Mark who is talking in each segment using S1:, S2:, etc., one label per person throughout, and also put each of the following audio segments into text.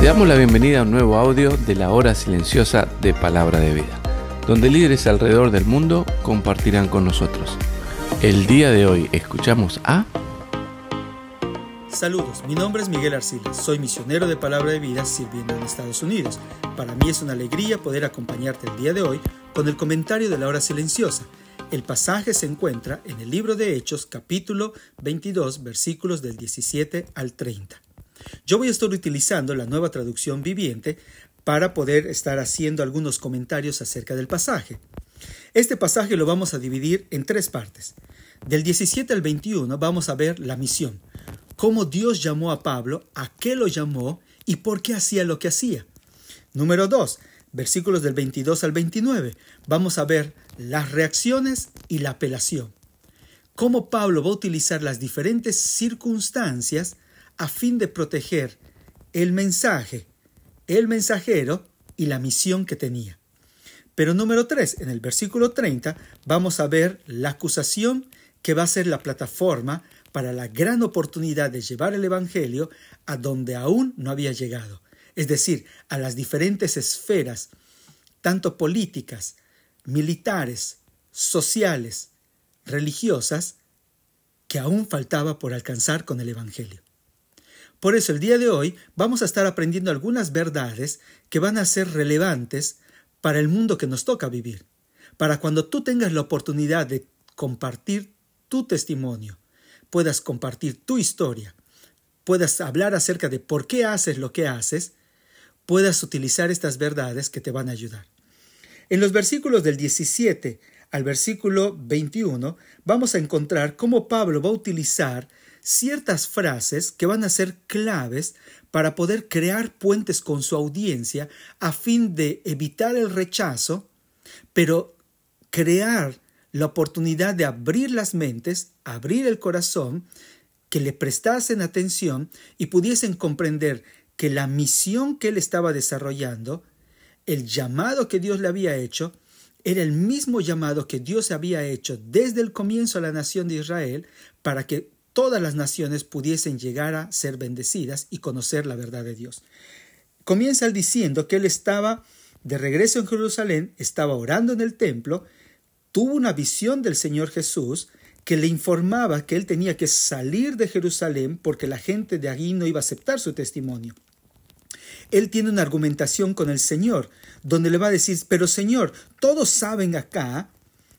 S1: Te damos la bienvenida a un nuevo audio de la hora silenciosa de Palabra de Vida, donde líderes alrededor del mundo compartirán con nosotros. El día de hoy escuchamos a... Saludos, mi nombre es Miguel Arcila, soy misionero de Palabra de Vida sirviendo en Estados Unidos. Para mí es una alegría poder acompañarte el día de hoy con el comentario de la hora silenciosa el pasaje se encuentra en el libro de Hechos capítulo 22 versículos del 17 al 30. Yo voy a estar utilizando la nueva traducción viviente para poder estar haciendo algunos comentarios acerca del pasaje. Este pasaje lo vamos a dividir en tres partes. Del 17 al 21 vamos a ver la misión, cómo Dios llamó a Pablo, a qué lo llamó y por qué hacía lo que hacía. Número 2, versículos del 22 al 29, vamos a ver las reacciones y la apelación. Cómo Pablo va a utilizar las diferentes circunstancias a fin de proteger el mensaje, el mensajero y la misión que tenía. Pero número 3, en el versículo 30 vamos a ver la acusación que va a ser la plataforma para la gran oportunidad de llevar el Evangelio a donde aún no había llegado, es decir, a las diferentes esferas, tanto políticas, militares, sociales, religiosas, que aún faltaba por alcanzar con el Evangelio. Por eso el día de hoy vamos a estar aprendiendo algunas verdades que van a ser relevantes para el mundo que nos toca vivir, para cuando tú tengas la oportunidad de compartir tu testimonio, puedas compartir tu historia, puedas hablar acerca de por qué haces lo que haces, puedas utilizar estas verdades que te van a ayudar. En los versículos del 17 al versículo 21 vamos a encontrar cómo Pablo va a utilizar ciertas frases que van a ser claves para poder crear puentes con su audiencia a fin de evitar el rechazo, pero crear la oportunidad de abrir las mentes, abrir el corazón, que le prestasen atención y pudiesen comprender que la misión que él estaba desarrollando, el llamado que Dios le había hecho, era el mismo llamado que Dios había hecho desde el comienzo a la nación de Israel para que todas las naciones pudiesen llegar a ser bendecidas y conocer la verdad de Dios. Comienza diciendo que él estaba de regreso en Jerusalén, estaba orando en el templo, tuvo una visión del Señor Jesús que le informaba que él tenía que salir de Jerusalén porque la gente de allí no iba a aceptar su testimonio. Él tiene una argumentación con el Señor, donde le va a decir, pero Señor, todos saben acá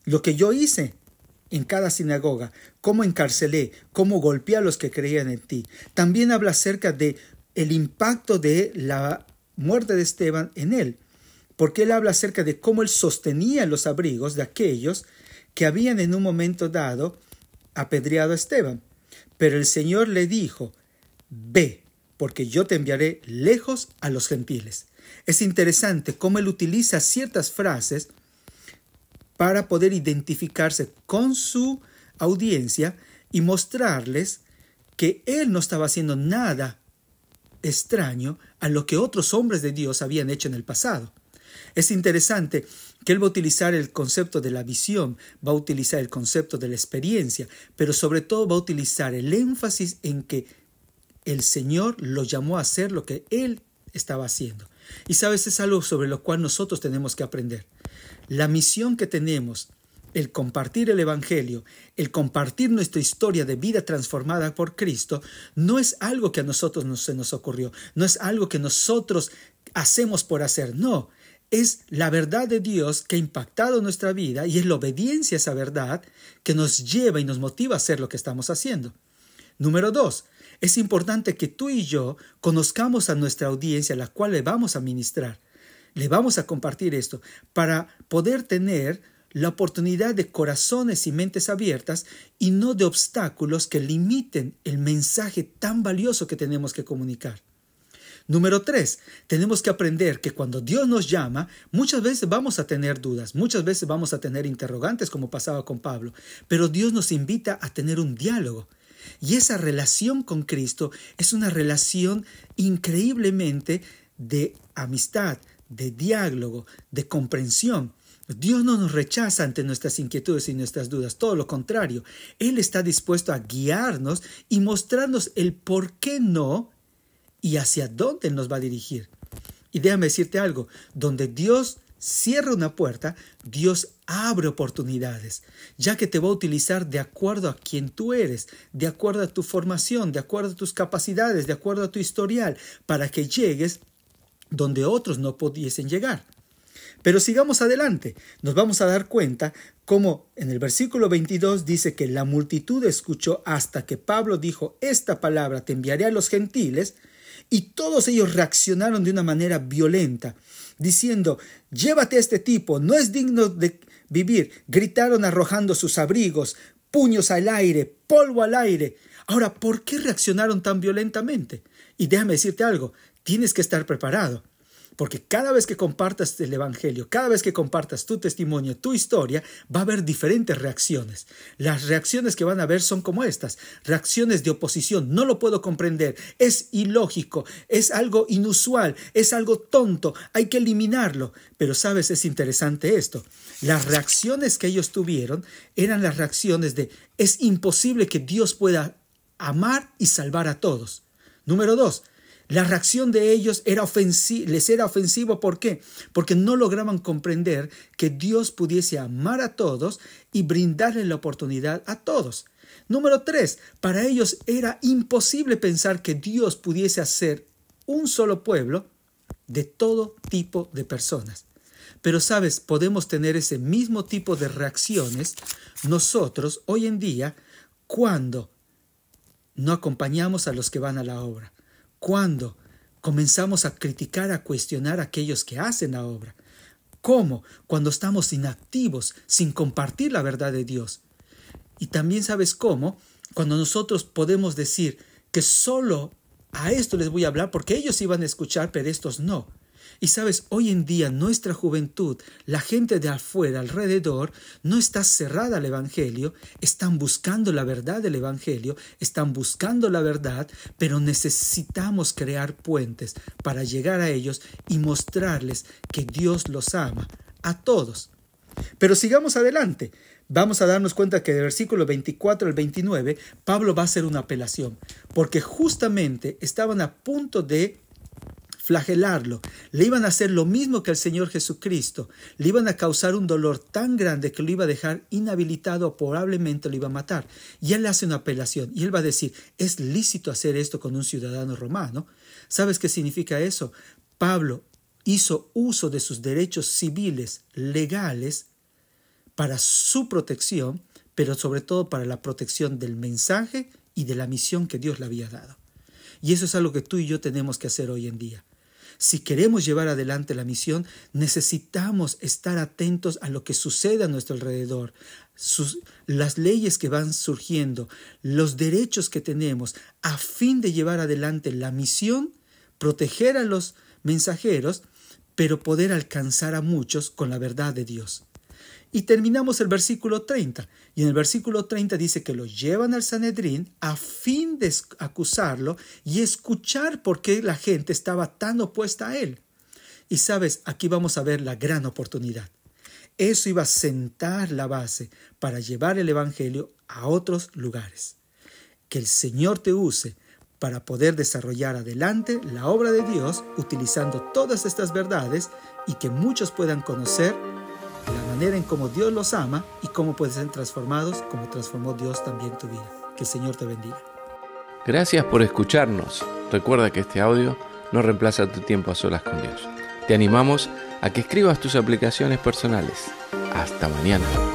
S1: lo que yo hice, en cada sinagoga, cómo encarcelé, cómo golpeé a los que creían en ti. También habla acerca de el impacto de la muerte de Esteban en él, porque él habla acerca de cómo él sostenía los abrigos de aquellos que habían en un momento dado apedreado a Esteban. Pero el Señor le dijo, ve, porque yo te enviaré lejos a los gentiles. Es interesante cómo él utiliza ciertas frases para poder identificarse con su audiencia y mostrarles que él no estaba haciendo nada extraño a lo que otros hombres de Dios habían hecho en el pasado. Es interesante que él va a utilizar el concepto de la visión, va a utilizar el concepto de la experiencia, pero sobre todo va a utilizar el énfasis en que el Señor lo llamó a hacer lo que él estaba haciendo. Y sabes, es algo sobre lo cual nosotros tenemos que aprender la misión que tenemos, el compartir el Evangelio, el compartir nuestra historia de vida transformada por Cristo, no es algo que a nosotros no se nos ocurrió, no es algo que nosotros hacemos por hacer, no, es la verdad de Dios que ha impactado nuestra vida y es la obediencia a esa verdad que nos lleva y nos motiva a hacer lo que estamos haciendo. Número dos, es importante que tú y yo conozcamos a nuestra audiencia a la cual le vamos a ministrar. Le vamos a compartir esto para poder tener la oportunidad de corazones y mentes abiertas y no de obstáculos que limiten el mensaje tan valioso que tenemos que comunicar. Número tres, tenemos que aprender que cuando Dios nos llama, muchas veces vamos a tener dudas, muchas veces vamos a tener interrogantes como pasaba con Pablo, pero Dios nos invita a tener un diálogo. Y esa relación con Cristo es una relación increíblemente de amistad, de diálogo, de comprensión. Dios no nos rechaza ante nuestras inquietudes y nuestras dudas, todo lo contrario, Él está dispuesto a guiarnos y mostrarnos el por qué no y hacia dónde nos va a dirigir. Y déjame decirte algo, donde Dios cierra una puerta, Dios abre oportunidades, ya que te va a utilizar de acuerdo a quien tú eres, de acuerdo a tu formación, de acuerdo a tus capacidades, de acuerdo a tu historial, para que llegues donde otros no pudiesen llegar. Pero sigamos adelante, nos vamos a dar cuenta cómo en el versículo 22 dice que la multitud escuchó hasta que Pablo dijo esta palabra, te enviaré a los gentiles, y todos ellos reaccionaron de una manera violenta, diciendo, llévate a este tipo, no es digno de vivir. Gritaron arrojando sus abrigos, puños al aire, polvo al aire. Ahora, ¿por qué reaccionaron tan violentamente? Y déjame decirte algo, tienes que estar preparado, porque cada vez que compartas el Evangelio, cada vez que compartas tu testimonio, tu historia, va a haber diferentes reacciones. Las reacciones que van a haber son como estas, reacciones de oposición, no lo puedo comprender, es ilógico, es algo inusual, es algo tonto, hay que eliminarlo. Pero sabes, es interesante esto. Las reacciones que ellos tuvieron eran las reacciones de es imposible que Dios pueda amar y salvar a todos. Número dos, la reacción de ellos era les era ofensivo. ¿Por qué? Porque no lograban comprender que Dios pudiese amar a todos y brindarles la oportunidad a todos. Número tres, para ellos era imposible pensar que Dios pudiese hacer un solo pueblo de todo tipo de personas. Pero sabes, podemos tener ese mismo tipo de reacciones nosotros hoy en día cuando no acompañamos a los que van a la obra. ¿Cuándo? Comenzamos a criticar, a cuestionar a aquellos que hacen la obra. ¿Cómo? Cuando estamos inactivos, sin compartir la verdad de Dios. Y también sabes cómo, cuando nosotros podemos decir que solo a esto les voy a hablar porque ellos iban a escuchar, pero estos no. Y sabes, hoy en día nuestra juventud, la gente de afuera, alrededor, no está cerrada al Evangelio, están buscando la verdad del Evangelio, están buscando la verdad, pero necesitamos crear puentes para llegar a ellos y mostrarles que Dios los ama, a todos. Pero sigamos adelante. Vamos a darnos cuenta que del versículo 24 al 29, Pablo va a hacer una apelación, porque justamente estaban a punto de flagelarlo. Le iban a hacer lo mismo que al Señor Jesucristo. Le iban a causar un dolor tan grande que lo iba a dejar inhabilitado probablemente lo iba a matar. Y él le hace una apelación y él va a decir, es lícito hacer esto con un ciudadano romano. ¿Sabes qué significa eso? Pablo hizo uso de sus derechos civiles legales para su protección, pero sobre todo para la protección del mensaje y de la misión que Dios le había dado. Y eso es algo que tú y yo tenemos que hacer hoy en día. Si queremos llevar adelante la misión, necesitamos estar atentos a lo que sucede a nuestro alrededor, las leyes que van surgiendo, los derechos que tenemos, a fin de llevar adelante la misión, proteger a los mensajeros, pero poder alcanzar a muchos con la verdad de Dios. Y terminamos el versículo 30. Y en el versículo 30 dice que lo llevan al Sanedrín a fin de acusarlo y escuchar por qué la gente estaba tan opuesta a él. Y sabes, aquí vamos a ver la gran oportunidad. Eso iba a sentar la base para llevar el Evangelio a otros lugares. Que el Señor te use para poder desarrollar adelante la obra de Dios utilizando todas estas verdades y que muchos puedan conocer en cómo Dios los ama y cómo pueden ser transformados como transformó Dios también tu vida. Que el Señor te bendiga. Gracias por escucharnos. Recuerda que este audio no reemplaza tu tiempo a solas con Dios. Te animamos a que escribas tus aplicaciones personales. Hasta mañana.